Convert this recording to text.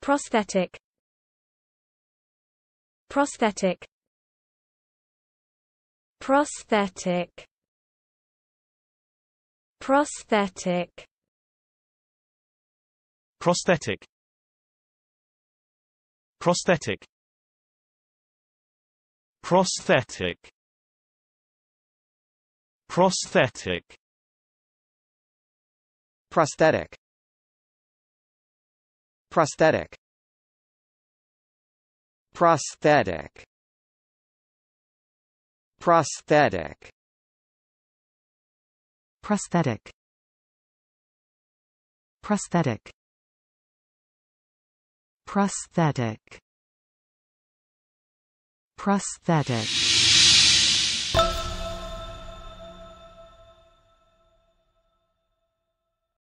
prosthetic prosthetic prosthetic prosthetic prosthetic prosthetic prosthetic prosthetic prosthetic Prosthetic Prosthetic Prosthetic Prosthetic Prosthetic Prosthetic Prosthetic